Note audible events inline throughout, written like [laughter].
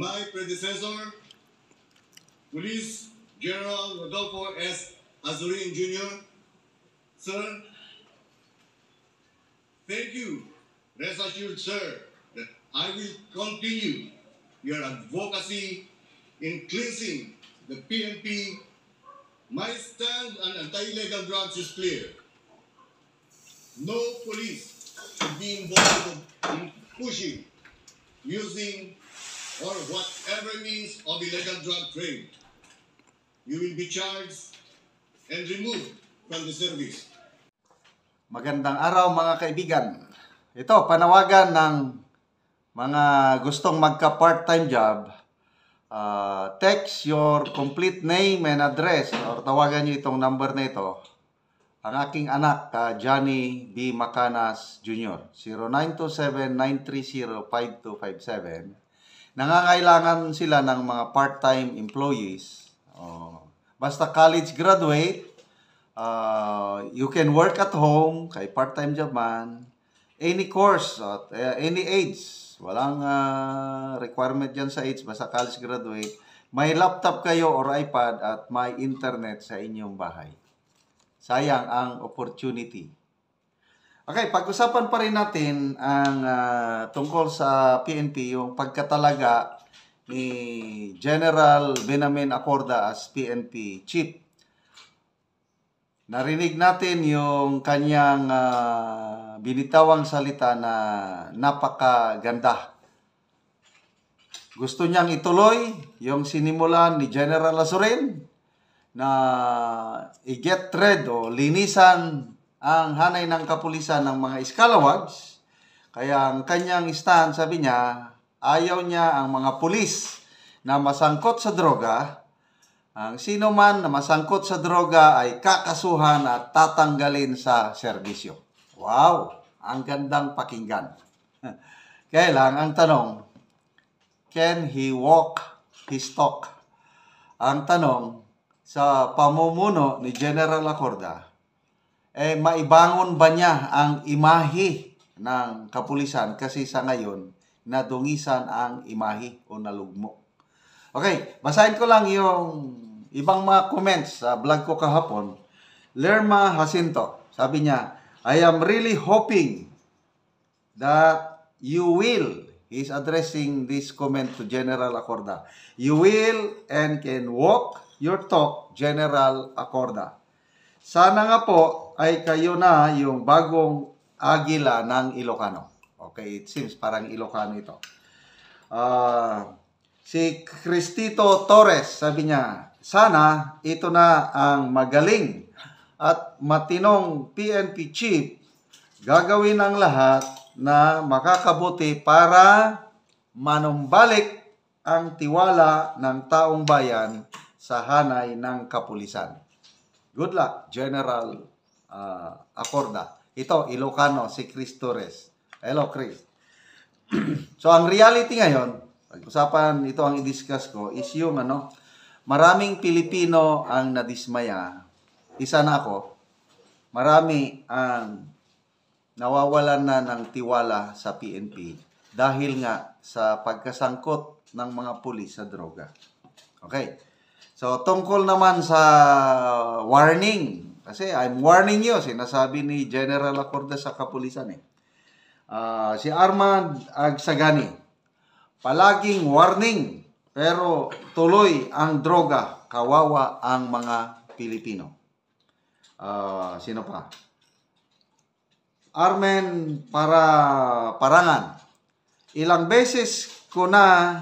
my predecessor, Police General Rodolfo S. Azurin Jr., sir, thank you. Rest assured, sir, that I will continue your advocacy in cleansing the PMP. My stand on anti-illegal drugs is clear. No police should be involved in pushing, using, or whatever means of illegal drug trade, you will be charged and removed from the service. Magandang araw mga kaibigan. Ito, panawagan ng mga gustong magka part-time job. Uh, text your complete name and address or tawagan nyo itong number na ito. Ang aking anak, uh, Johnny B. Macanas Jr. 0927 nangangailangan sila ng mga part-time employees. Oh. Basta college graduate, uh, you can work at home, kay part-time job man, any course, at uh, any age. Walang uh, requirement dyan sa age, basta college graduate. May laptop kayo or iPad at may internet sa inyong bahay. Sayang ang opportunity. Okay, pag-usapan pa rin natin ang uh, tungkol sa PNP, yung pagkatalaga ni General Benjamin Acorda as PNP Chief. Narinig natin yung kanyang uh, binitawang salita na napakaganda. Gusto niyang ituloy yung sinimulan ni General Lazurin na i-get rid o linisan ang hanay ng kapulisan ng mga iskalawags. Kaya ang kanyang stand, sabi niya, ayaw niya ang mga pulis na masangkot sa droga. Ang sino man na masangkot sa droga ay kakasuhan at tatanggalin sa serbisyo. Wow! Ang gandang pakinggan. [laughs] Kaya lang, ang tanong, can he walk his talk? Ang tanong, sa pamumuno ni General Acorda, eh, maibangon ba niya ang imahe ng kapulisan kasi sa ngayon nadungisan ang imahe o nalugmok. Okay, basahin ko lang yung ibang mga comments sa vlog ko kahapon. Lerma Jacinto, sabi niya, I am really hoping that you will, he's addressing this comment to General Acorda, you will and can walk your talk, General Acorda. Sana nga po ay kayo na yung bagong agila ng Ilocano. Okay, it seems parang Ilocano ito. Uh, si Cristito Torres, sabi niya, sana ito na ang magaling at matinong PNP chief gagawin ang lahat na makakabuti para manumbalik ang tiwala ng taong bayan sa hanay ng kapulisan. Good luck, General uh, Acorda. Ito, Ilocano, si Chris Torres. Hello, Chris. [clears throat] so, ang reality ngayon, pag usapan ito ang i-discuss ko, is yung ano, maraming Pilipino ang nadismaya. Isa na ako. Marami ang nawawalan na ng tiwala sa PNP dahil nga sa pagkasangkot ng mga pulis sa droga. Okay? So, tungkol naman sa warning. Kasi I'm warning you, sinasabi ni General Acorda sa kapulisan eh. Uh, si Armand Agsagani, palaging warning, pero tuloy ang droga, kawawa ang mga Pilipino. Uh, sino pa? Armen para parangan. Ilang beses ko na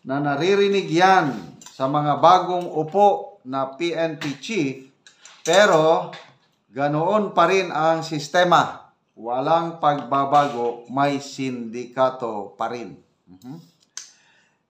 na naririnig yan sa mga bagong upo na PNP chief pero ganoon pa rin ang sistema. Walang pagbabago, may sindikato pa rin. Mhm.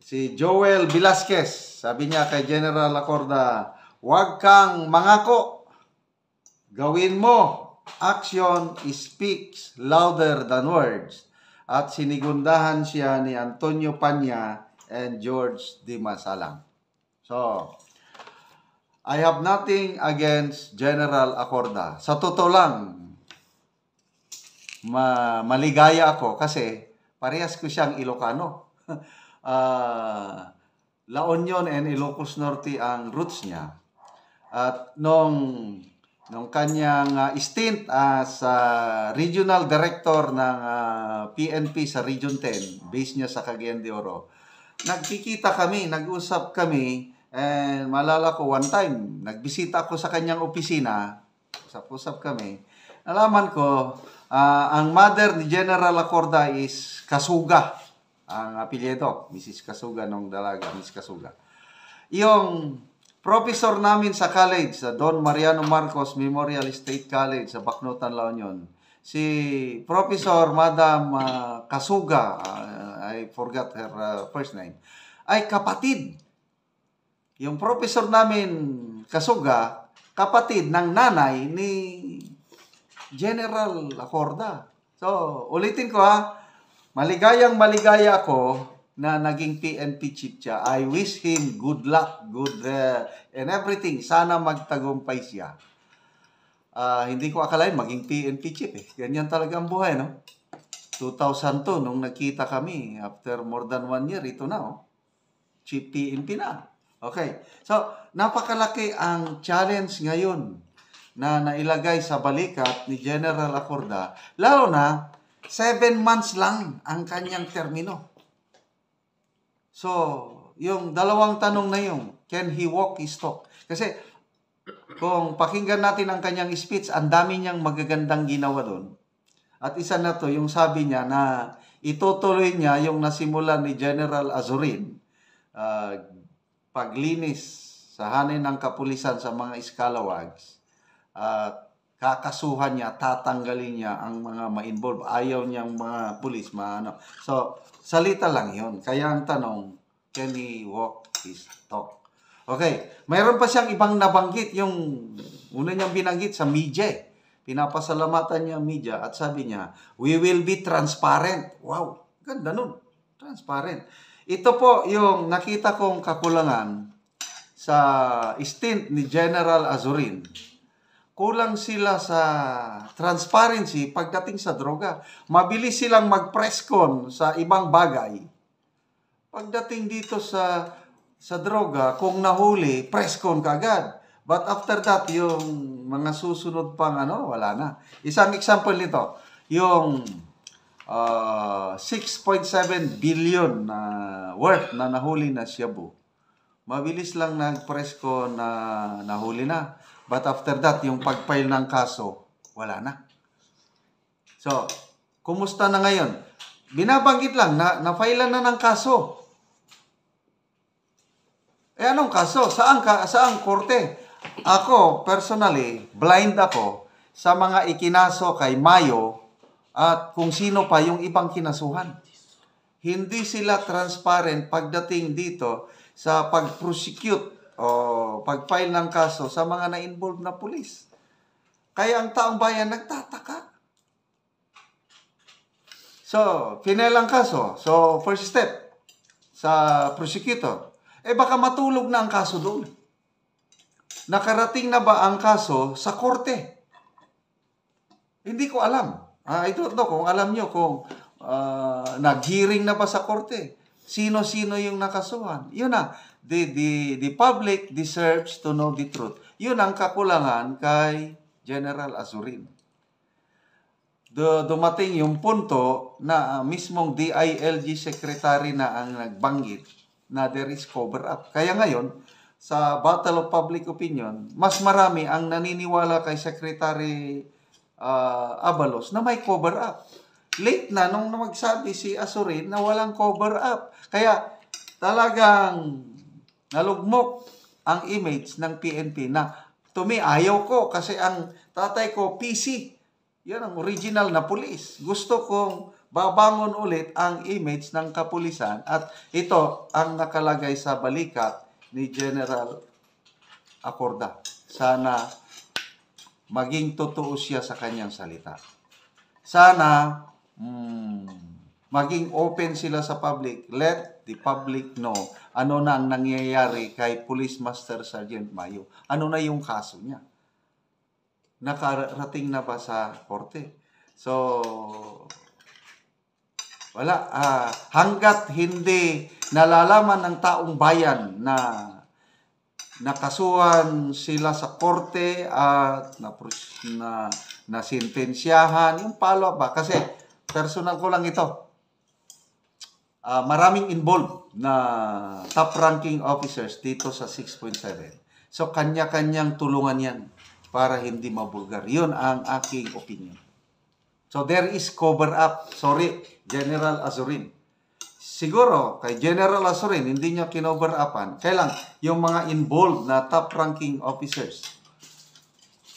Si Joel Velasquez, sabi niya kay General Acorda, huwag kang mangako. Gawin mo. Action speaks louder than words. At sinigundahan siya ni Antonio Panya and George Dimasalang. So, I have nothing against General Acorda. Sa totoo lang, ma maligaya ako kasi parehas ko siyang Ilocano. uh, [laughs] La Union and Ilocos Norte ang roots niya. At nung nung kanyang uh, stint as uh, regional director ng uh, PNP sa Region 10, base niya sa Cagayan de Oro, nagkikita kami, nag-usap kami, and malala ko one time, nagbisita ako sa kanyang opisina, usap-usap kami, nalaman ko, uh, ang mother ni General Acorda is Kasuga, ang apelyido, Mrs. Kasuga nung dalaga, Mrs. Kasuga. Yung professor namin sa college, sa Don Mariano Marcos Memorial State College sa Bacnotan, La Union, si Professor Madam ah, Kasuga, ah, I forgot her ah, first name, ay kapatid. Yung professor namin, Kasuga, kapatid ng nanay ni General Lacorda. So, ulitin ko ha, maligayang maligaya ako na naging PNP chief siya. I wish him good luck, good uh, and everything. Sana magtagumpay siya uh, hindi ko akalain maging PNP chip eh. Ganyan talaga ang buhay, no? 2000 to, nung nakita kami, after more than one year, ito na, oh. Chip PNP na. Okay. So, napakalaki ang challenge ngayon na nailagay sa balikat ni General Acorda, lalo na 7 months lang ang kanyang termino. So, yung dalawang tanong na yung, can he walk his talk? Kasi kung pakinggan natin ang kanyang speech, ang dami niyang magagandang ginawa doon. At isa na to, yung sabi niya na itutuloy niya yung nasimulan ni General Azurin, uh, paglinis sa hanin ng kapulisan sa mga scalawags, at uh, kakasuhan niya, tatanggalin niya ang mga ma-involve. Ayaw niyang mga pulis, maano. So, salita lang yon Kaya ang tanong, can he walk his talk? Okay. Mayroon pa siyang ibang nabanggit yung una niyang binanggit sa media. Eh. Pinapasalamatan niya ang media at sabi niya, we will be transparent. Wow, ganda nun. Transparent. Ito po yung nakita kong kakulangan sa stint ni General Azurin. Kulang sila sa transparency pagdating sa droga. Mabilis silang mag-press con sa ibang bagay. Pagdating dito sa sa droga, kung nahuli, press con ka But after that, yung mga susunod pang ano, wala na. Isang example nito, yung uh, ah, 6.7 billion na worth na nahuli na Shabu. Mabilis lang nag-press ko na nahuli na. But after that, yung pag-file ng kaso, wala na. So, kumusta na ngayon? Binabanggit lang na na-file na ng kaso. Eh anong kaso? Saan ka saan korte? Ako personally blind ako sa mga ikinaso kay Mayo at kung sino pa yung ibang kinasuhan. Hindi sila transparent pagdating dito sa pag-prosecute o pag-file ng kaso sa mga na-involve na pulis. Kaya ang taong bayan nagtataka. So, final ang kaso. So, first step sa prosecutor eh baka matulog na ang kaso doon. Nakarating na ba ang kaso sa korte? Hindi ko alam. Ah, I don't know kung alam nyo kung uh, nag-hearing na ba sa korte. Sino-sino yung nakasuhan. Yun na. The, the, the public deserves to know the truth. Yun ang kakulangan kay General Azurin. Do, dumating yung punto na uh, mismong DILG secretary na ang nagbanggit na there is cover up. Kaya ngayon, sa battle of public opinion, mas marami ang naniniwala kay Secretary uh, Abalos na may cover up. Late na nung magsabi si Asurin na walang cover up. Kaya talagang nalugmok ang image ng PNP na to me ayaw ko kasi ang tatay ko PC. Yan ang original na pulis. Gusto kong babangon ulit ang image ng kapulisan at ito ang nakalagay sa balikat ni General Acorda. Sana maging totoo siya sa kanyang salita. Sana mm, maging open sila sa public. Let the public know ano na ang nangyayari kay Police Master Sergeant Mayo. Ano na yung kaso niya. Nakarating na ba sa korte? So, wala. Uh, hanggat hindi nalalaman ng taong bayan na nakasuhan sila sa korte at na, na, na sentensyahan, yung follow-up ba? Kasi personal ko lang ito. Uh, maraming involved na top-ranking officers dito sa 6.7. So, kanya-kanyang tulungan yan para hindi mabulgar. Yun ang aking opinion. So there is cover up. Sorry, General Azurin. Siguro, kay General Azurin, hindi niya kinover upan. Kailan yung mga involved na top-ranking officers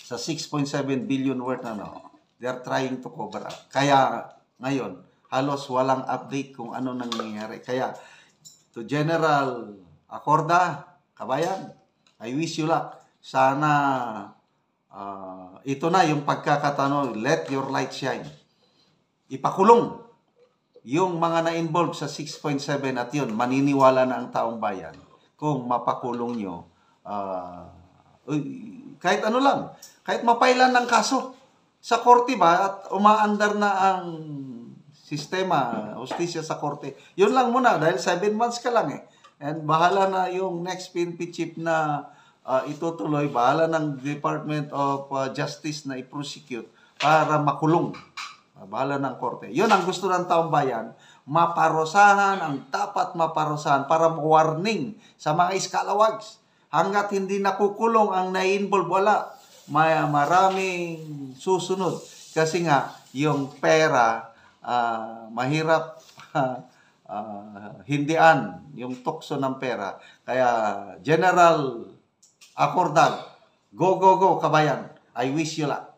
sa 6.7 billion worth na no, they're trying to cover up. Kaya ngayon, halos walang update kung ano nang nangyayari. Kaya, to General Acorda, kabayan, I wish you luck. Sana Uh, ito na yung pagkakatano, let your light shine. Ipakulong yung mga na-involve sa 6.7 at yun, maniniwala na ang taong bayan kung mapakulong nyo uh, kahit ano lang, kahit mapailan ng kaso sa korte ba at umaandar na ang sistema, hostisya sa korte. Yun lang muna dahil 7 months ka lang eh. And bahala na yung next PNP chip na uh, itutuloy, bahala ng Department of uh, Justice na i-prosecute para makulong. Uh, bahala ng korte. Yun ang gusto ng taong bayan, maparosahan ang dapat maparosahan para warning sa mga iskalawags. Hanggat hindi nakukulong ang na-involve, wala. May maraming susunod. Kasi nga, yung pera, uh, mahirap uh, [laughs] uh, hindian yung tukso ng pera. Kaya General acordado. Go, go, go, kabayan. I wish you luck.